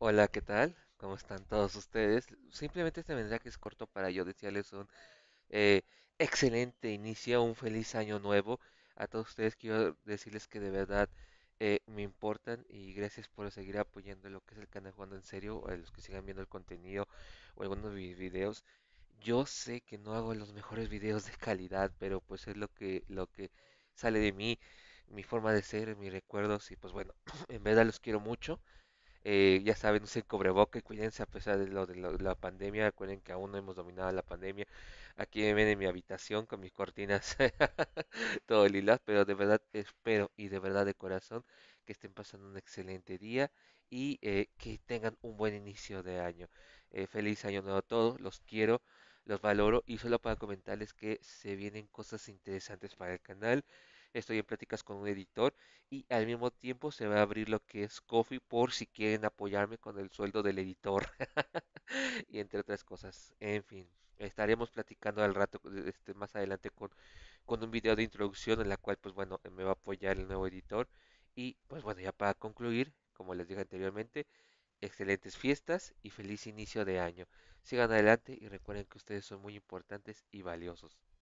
Hola, ¿qué tal? ¿Cómo están todos ustedes? Simplemente este mensaje es corto para yo Decirles un eh, excelente inicio, un feliz año nuevo. A todos ustedes quiero decirles que de verdad eh, me importan y gracias por seguir apoyando lo que es el canal Jugando en Serio, a los que sigan viendo el contenido o algunos de mis videos. Yo sé que no hago los mejores videos de calidad, pero pues es lo que, lo que sale de mí, mi forma de ser, mis recuerdos y pues bueno, en verdad los quiero mucho. Eh, ya saben, se cobreboca y cuídense a pesar de, lo, de, la pandemia. Recuerden que aún no hemos dominado la pandemia. Aquí me ven en mi habitación con mis cortinas todo lilás pero de verdad espero y de verdad de corazón que estén pasando un excelente día y eh, que tengan un buen inicio de año. Eh, feliz año nuevo a todos, los quiero, los valoro y solo para comentarles que se vienen cosas interesantes para el canal estoy en pláticas con un editor y al mismo tiempo se va a abrir lo que es Coffee por si quieren apoyarme con el sueldo del editor y entre otras cosas. En fin, estaremos platicando al rato eh, este, más adelante con, con un video de introducción en la cual pues bueno me va a apoyar el nuevo editor y pues bueno ya para concluir, como les dije anteriormente, excelentes fiestas y feliz inicio de año. Sigan adelante y recuerden que ustedes son muy importantes y valiosos.